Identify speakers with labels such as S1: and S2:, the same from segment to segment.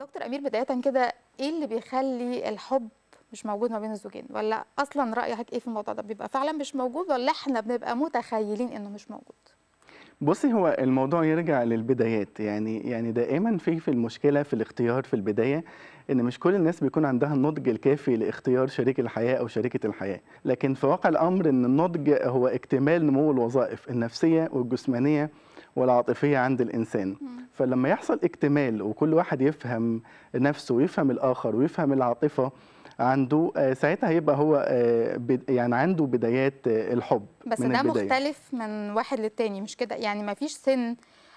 S1: دكتور امير بدايه كده ايه اللي بيخلي الحب مش موجود ما بين الزوجين ولا اصلا رايك ايه في الموضوع ده بيبقى فعلا مش موجود ولا احنا بنبقى متخيلين انه مش موجود
S2: بصي هو الموضوع يرجع للبدايات يعني يعني دائما في في المشكله في الاختيار في البدايه ان مش كل الناس بيكون عندها النضج الكافي لاختيار شريك الحياه او شريكه الحياه لكن في واقع الامر ان النضج هو اكتمال نمو الوظائف النفسيه والجسمانيه والعاطفيه عند الانسان فلما يحصل اكتمال وكل واحد يفهم نفسه ويفهم الاخر ويفهم العاطفه عنده آه، ساعتها هيبقى هو آه، يعني عنده بدايات آه، الحب بس من ده البداية. مختلف
S1: من واحد للتاني مش كده يعني ما فيش سن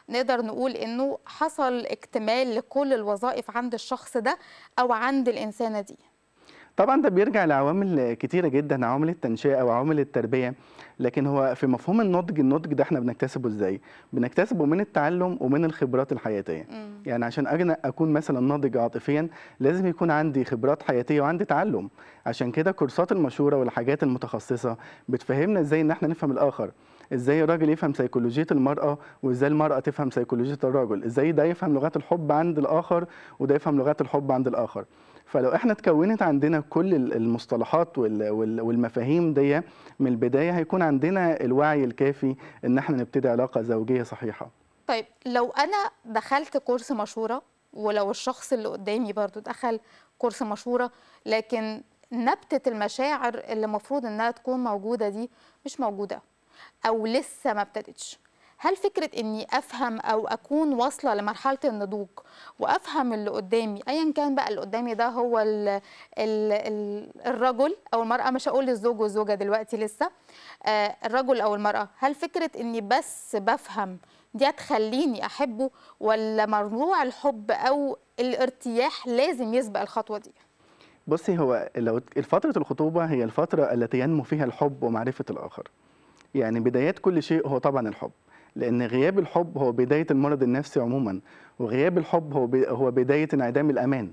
S1: نقدر نقول انه حصل اكتمال لكل الوظائف عند الشخص ده او عند الانسانه دي
S2: طبعا ده بيرجع لعوامل كتيره جدا عوامل التنشئه وعوامل التربيه لكن هو في مفهوم النضج النضج ده احنا بنكتسبه ازاي بنكتسبه من التعلم ومن الخبرات الحياتيه يعني عشان اجي اكون مثلا ناضج عاطفيا لازم يكون عندي خبرات حياتيه وعندي تعلم عشان كده كورسات المشوره والحاجات المتخصصه بتفهمنا ازاي ان احنا نفهم الاخر ازاي الراجل يفهم سيكولوجيه المراه وازاي المراه تفهم سيكولوجيه الراجل ازاي ده يفهم لغات الحب عند الاخر وده يفهم لغات الحب عند الاخر فلو احنا اتكونت عندنا كل المصطلحات والمفاهيم دي من البدايه هيكون عندنا الوعي الكافي ان احنا نبتدي علاقه زوجيه صحيحه
S1: طيب لو انا دخلت كورس مشوره ولو الشخص اللي قدامي برضو دخل كورس مشوره لكن نبتة المشاعر اللي المفروض انها تكون موجودة دي مش موجودة او لسه ما ابتدتش هل فكره اني افهم او اكون واصله لمرحله النضوج وافهم اللي قدامي ايا كان بقى اللي قدامي ده هو الـ الـ الـ الرجل او المراه مش هقول الزوج والزوجه دلوقتي لسه آه الرجل او المراه هل فكره اني بس بفهم دي هتخليني احبه ولا موضوع الحب او الارتياح لازم يسبق الخطوه دي
S2: بصي هو لو فتره الخطوبه هي الفتره التي ينمو فيها الحب ومعرفه الاخر يعني بدايات كل شيء هو طبعا الحب لان غياب الحب هو بدايه المرض النفسي عموما وغياب الحب هو هو بدايه انعدام الامان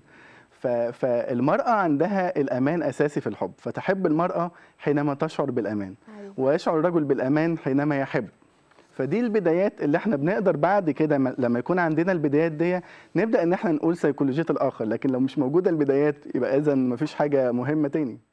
S2: فالمرأة عندها الأمان أساسي في الحب فتحب المرأة حينما تشعر بالأمان أيوة. ويشعر الرجل بالأمان حينما يحب فدي البدايات اللي احنا بنقدر بعد كده لما يكون عندنا البدايات دي نبدأ ان احنا نقول سيكولوجية الآخر لكن لو مش موجودة البدايات يبقى إذا مفيش حاجة مهمة تاني